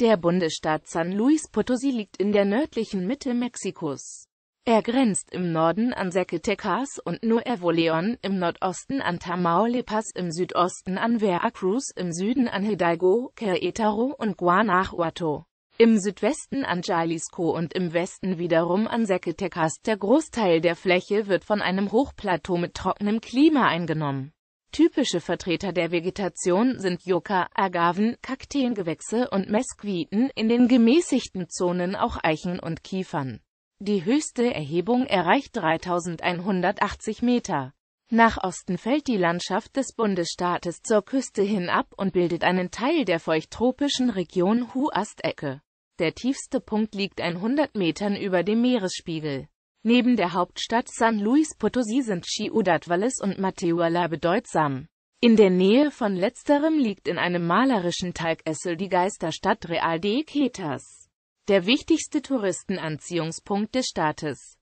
Der Bundesstaat San Luis Potosí liegt in der nördlichen Mitte Mexikos. Er grenzt im Norden an Zacatecas und Nuevo León, im Nordosten an Tamaulipas, im Südosten an Veracruz, im Süden an Hidalgo, Querétaro und Guanajuato, im Südwesten an Jalisco und im Westen wiederum an Zacatecas. Der Großteil der Fläche wird von einem Hochplateau mit trockenem Klima eingenommen. Typische Vertreter der Vegetation sind Yucca, Agaven, Kakteengewächse und Mesquiten, in den gemäßigten Zonen auch Eichen und Kiefern. Die höchste Erhebung erreicht 3180 Meter. Nach Osten fällt die Landschaft des Bundesstaates zur Küste hin ab und bildet einen Teil der feuchttropischen Region Huastecke. Der tiefste Punkt liegt 100 Metern über dem Meeresspiegel. Neben der Hauptstadt San Luis Potosí sind Ciudad Valles und Matehuala bedeutsam. In der Nähe von letzterem liegt in einem malerischen Talgessel die Geisterstadt Real de Quetas, der wichtigste Touristenanziehungspunkt des Staates.